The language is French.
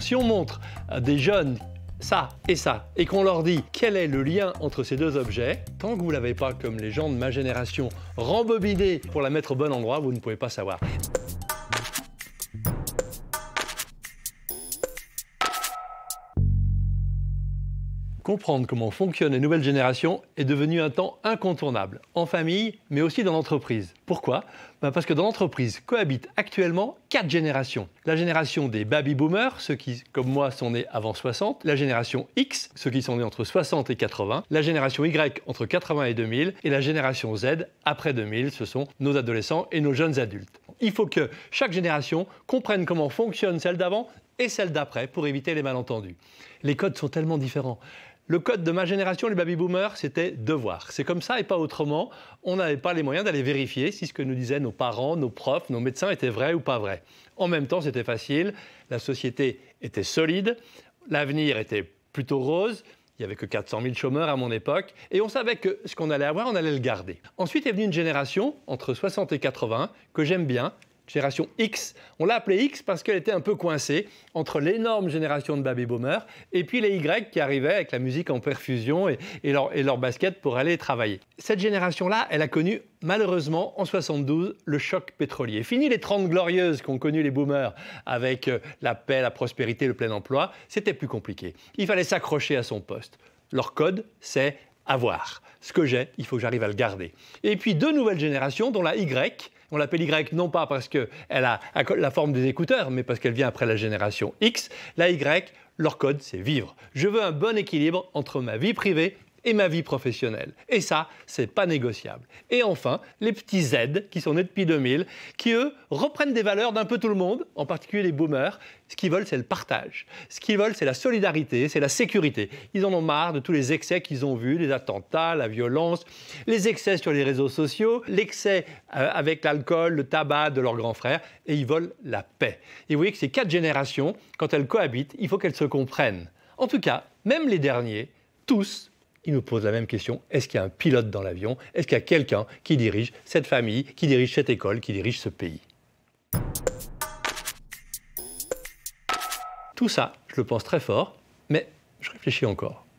Si on montre à des jeunes ça et ça, et qu'on leur dit quel est le lien entre ces deux objets, tant que vous ne l'avez pas, comme les gens de ma génération, rembobiné pour la mettre au bon endroit, vous ne pouvez pas savoir. Comprendre comment fonctionnent les nouvelles générations est devenu un temps incontournable, en famille, mais aussi dans l'entreprise. Pourquoi bah, Parce que dans l'entreprise cohabitent actuellement quatre générations. La génération des baby-boomers, ceux qui, comme moi, sont nés avant 60, la génération X, ceux qui sont nés entre 60 et 80, la génération Y entre 80 et 2000, et la génération Z après 2000, ce sont nos adolescents et nos jeunes adultes. Il faut que chaque génération comprenne comment fonctionne celle d'avant et celle d'après pour éviter les malentendus. Les codes sont tellement différents. Le code de ma génération, les baby-boomers, c'était devoir. C'est comme ça et pas autrement. On n'avait pas les moyens d'aller vérifier si ce que nous disaient nos parents, nos profs, nos médecins était vrai ou pas vrai. En même temps, c'était facile. La société était solide. L'avenir était plutôt rose. Il n'y avait que 400 000 chômeurs à mon époque, et on savait que ce qu'on allait avoir, on allait le garder. Ensuite est venue une génération, entre 60 et 80, que j'aime bien, génération X. On l'a appelée X parce qu'elle était un peu coincée entre l'énorme génération de baby boomers et puis les Y qui arrivaient avec la musique en perfusion et, leur, leur basket pour aller travailler. Cette génération-là, elle a connu malheureusement en 72 le choc pétrolier. Fini les 30 glorieuses qu'ont connues les boomers avec euh, la paix, la prospérité, le plein emploi, c'était plus compliqué. Il fallait s'accrocher à son poste. Leur code, c'est avoir. Ce que j'ai, il faut que j'arrive à le garder. Et puis deux nouvelles générations, dont la Y, on l'appelle Y non pas parce qu'elle a la forme des écouteurs, mais parce qu'elle vient après la génération X. La Y, leur code, c'est vivre. Je veux un bon équilibre entre ma vie privée et ma vie professionnelle. Et ça, c'est pas négociable. Et enfin, les petits Z qui sont nés depuis 2000, qui eux reprennent des valeurs d'un peu tout le monde, en particulier les boomers. Ce qu'ils veulent, c'est le partage. Ce qu'ils veulent, c'est la solidarité, c'est la sécurité. Ils en ont marre de tous les excès qu'ils ont vus, les attentats, la violence, les excès sur les réseaux sociaux, l'excès euh, avec l'alcool, le tabac de leurs grands frères, et ils veulent la paix. Et vous voyez que ces quatre générations, quand elles cohabitent, il faut qu'elles se comprennent. En tout cas, même les derniers, tous il nous pose la même question. Est-ce qu'il y a un pilote dans l'avion Est-ce qu'il y a quelqu'un qui dirige cette famille, qui dirige cette école, qui dirige ce pays Tout ça, je le pense très fort, mais je réfléchis encore.